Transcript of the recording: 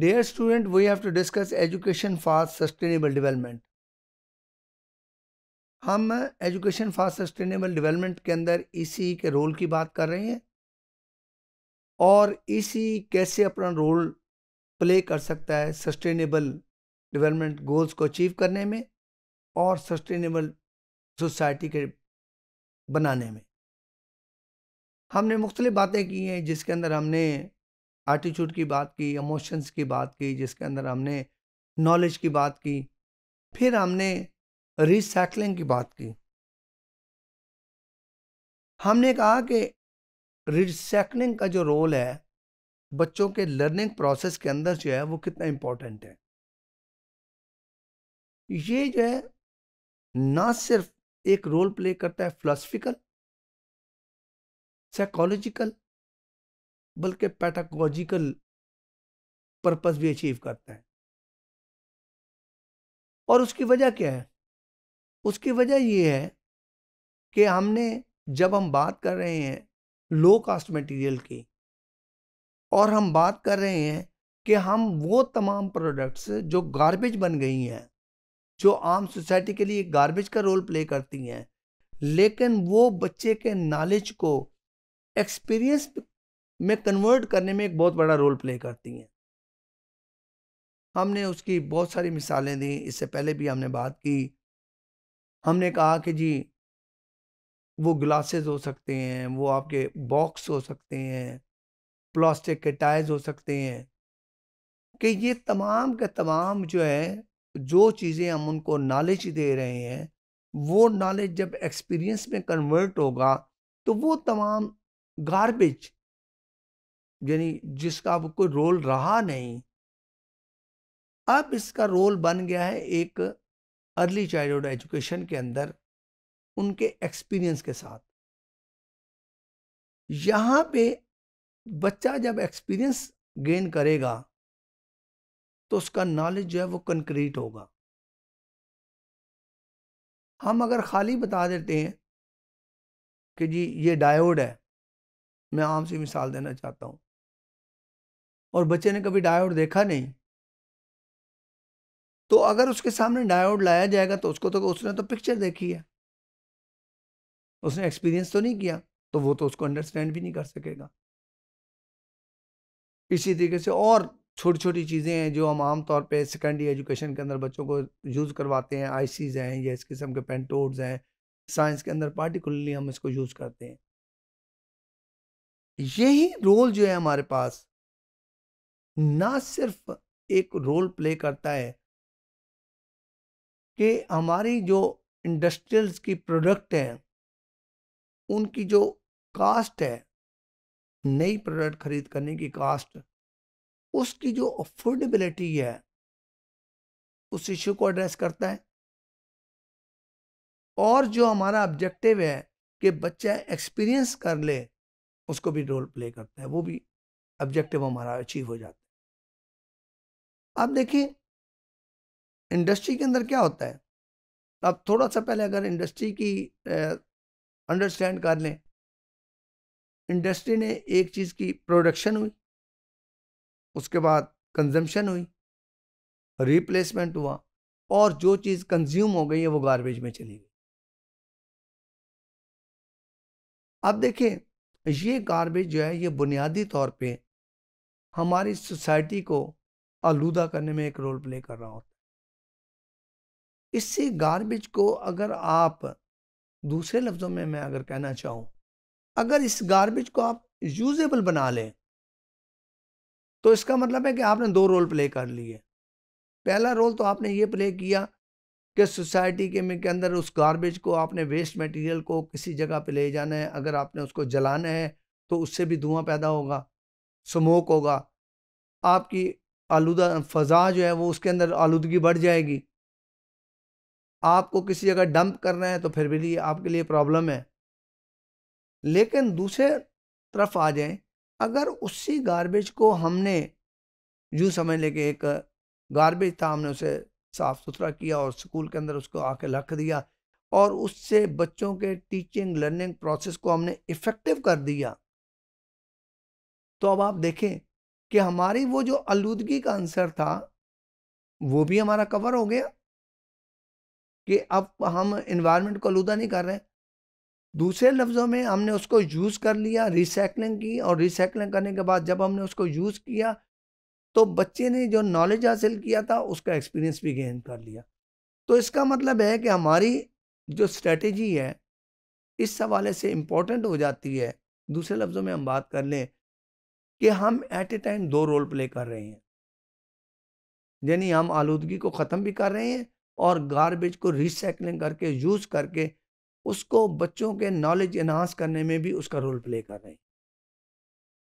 dear student we have to discuss education for sustainable development हम education for sustainable development के अंदर इसी के रोल की बात कर रहे हैं और इसी कैसे अपना रोल प्ले कर सकता है सस्टेनेबल डेवलपमेंट गोल्स को अचीव करने में और सस्टेनेबल सोसाइटी के बनाने में हमने मुख्तलिफ बातें की हैं जिसके अंदर हमने एटीट्यूड की बात की इमोशंस की बात की जिसके अंदर हमने नॉलेज की बात की फिर हमने रिसाइकलिंग की बात की हमने कहा कि रिसाइकलिंग का जो रोल है बच्चों के लर्निंग प्रोसेस के अंदर जो है वो कितना इम्पोर्टेंट है ये जो है ना सिर्फ एक रोल प्ले करता है फिलोसफिकल साइकोलॉजिकल बल्कि पैटागोजिकल पर्पस भी अचीव करता है और उसकी वजह क्या है उसकी वजह यह है कि हमने जब हम बात कर रहे हैं लो कास्ट मटेरियल की और हम बात कर रहे हैं कि हम वो तमाम प्रोडक्ट्स जो गार्बेज बन गई हैं जो आम सोसाइटी के लिए गार्बेज का रोल प्ले करती हैं लेकिन वो बच्चे के नॉलेज को एक्सपीरियंस में कन्वर्ट करने में एक बहुत बड़ा रोल प्ले करती हैं हमने उसकी बहुत सारी मिसालें दी इससे पहले भी हमने बात की हमने कहा कि जी वो ग्लासेस हो सकते हैं वो आपके बॉक्स हो सकते हैं प्लास्टिक के टायर्स हो सकते हैं कि ये तमाम के तमाम जो है जो चीज़ें हम उनको नॉलेज दे रहे हैं वो नॉलेज जब एक्सपीरियंस में कन्वर्ट होगा तो वो तमाम गारबेज यानी जिसका अब कोई रोल रहा नहीं अब इसका रोल बन गया है एक अर्ली चाइल्डहुड एजुकेशन के अंदर उनके एक्सपीरियंस के साथ यहाँ पे बच्चा जब एक्सपीरियंस गेन करेगा तो उसका नॉलेज जो है वो कंक्रीट होगा हम अगर खाली बता देते हैं कि जी ये डायोड है मैं आम सी मिसाल देना चाहता हूँ और बच्चे ने कभी डायोड देखा नहीं तो अगर उसके सामने डायोड लाया जाएगा तो उसको तो उसने तो पिक्चर देखी है उसने एक्सपीरियंस तो नहीं किया तो वो तो उसको अंडरस्टैंड भी नहीं कर सकेगा इसी तरीके से और छोटी छोटी चीज़ें हैं जो हम आमतौर पे सेकेंडरी एजुकेशन के अंदर बच्चों को यूज़ करवाते हैं आईसीज हैं या इस किस्म के पेंटोड्स हैं साइंस के अंदर पार्टिकुलरली हम इसको यूज़ करते हैं यही रोल जो है हमारे पास ना सिर्फ एक रोल प्ले करता है कि हमारी जो इंडस्ट्रियल्स की प्रोडक्ट हैं उनकी जो कास्ट है नई प्रोडक्ट खरीद करने की कास्ट उसकी जो अफोर्डेबिलिटी है उस इश्यू को एड्रेस करता है और जो हमारा ऑब्जेक्टिव है कि बच्चा एक्सपीरियंस कर ले उसको भी रोल प्ले करता है वो भी ऑब्जेक्टिव हमारा अचीव हो जाता है अब देखिए इंडस्ट्री के अंदर क्या होता है अब थोड़ा सा पहले अगर इंडस्ट्री की अंडरस्टैंड कर लें इंडस्ट्री ने एक चीज़ की प्रोडक्शन हुई उसके बाद कंजम्पशन हुई रिप्लेसमेंट हुआ और जो चीज़ कंज्यूम हो गई है वो गार्बेज में चली गई अब देखिए ये गार्बेज जो है ये बुनियादी तौर पे हमारी सोसाइटी को आलूदा करने में एक रोल प्ले कर रहा होता है इसी गार्बेज को अगर आप दूसरे लफ्ज़ों में मैं अगर कहना चाहूँ अगर इस गार्बेज को आप यूजेबल बना लें तो इसका मतलब है कि आपने दो रोल प्ले कर लिए पहला रोल तो आपने ये प्ले किया कि सोसाइटी के में के अंदर उस गार्बेज को आपने वेस्ट मटेरियल को किसी जगह पे ले जाना है अगर आपने उसको जलाना है तो उससे भी धुआं पैदा होगा स्मोक होगा आपकी आलूदा फ़ज़ा जो है वो उसके अंदर आलूदगी बढ़ जाएगी आपको किसी जगह डंप करना है तो फिर भी आपके लिए प्रॉब्लम है लेकिन दूसरे तरफ आ जाए अगर उसी गारबेज को हमने जू समझ लेके एक गारबेज था हमने उसे साफ़ सुथरा किया और स्कूल के अंदर उसको आके रख दिया और उससे बच्चों के टीचिंग लर्निंग प्रोसेस को हमने इफ़ेक्टिव कर दिया तो अब आप देखें कि हमारी वो जो आलूदगी का आंसर था वो भी हमारा कवर हो गया कि अब हम इन्वायरमेंट को आलूदा नहीं कर रहे दूसरे लफ्ज़ों में हमने उसको यूज़ कर लिया रिसाइकलिंग की और रिसाइकलिंग करने के बाद जब हमने उसको यूज़ किया तो बच्चे ने जो नॉलेज हासिल किया था उसका एक्सपीरियंस भी गेन कर लिया तो इसका मतलब है कि हमारी जो स्ट्रेटजी है इस हवाले से इम्पोर्टेंट हो जाती है दूसरे लफ्ज़ों में हम बात कर लें कि हम एट ए टाइम दो रोल प्ले कर रहे हैं यानी हम आलूदगी को ख़त्म भी कर रहे हैं और गारबेज को रिसाइकलिंग करके यूज़ करके उसको बच्चों के नॉलेज इन्हांस करने में भी उसका रोल प्ले कर रहे हैं